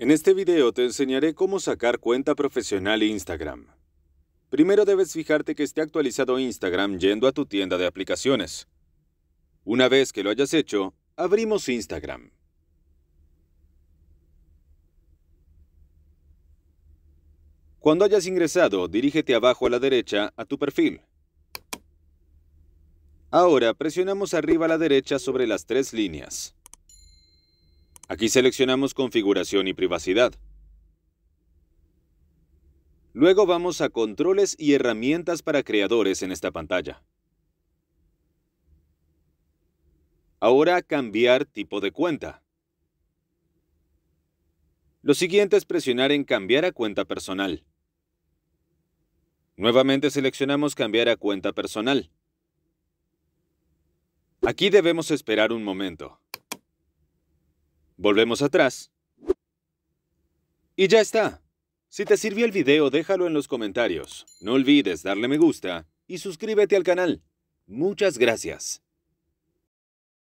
En este video te enseñaré cómo sacar cuenta profesional Instagram. Primero debes fijarte que esté actualizado Instagram yendo a tu tienda de aplicaciones. Una vez que lo hayas hecho, abrimos Instagram. Cuando hayas ingresado, dirígete abajo a la derecha a tu perfil. Ahora presionamos arriba a la derecha sobre las tres líneas. Aquí seleccionamos configuración y privacidad. Luego vamos a controles y herramientas para creadores en esta pantalla. Ahora cambiar tipo de cuenta. Lo siguiente es presionar en cambiar a cuenta personal. Nuevamente seleccionamos cambiar a cuenta personal. Aquí debemos esperar un momento. Volvemos atrás. Y ya está. Si te sirvió el video, déjalo en los comentarios. No olvides darle me gusta y suscríbete al canal. Muchas gracias.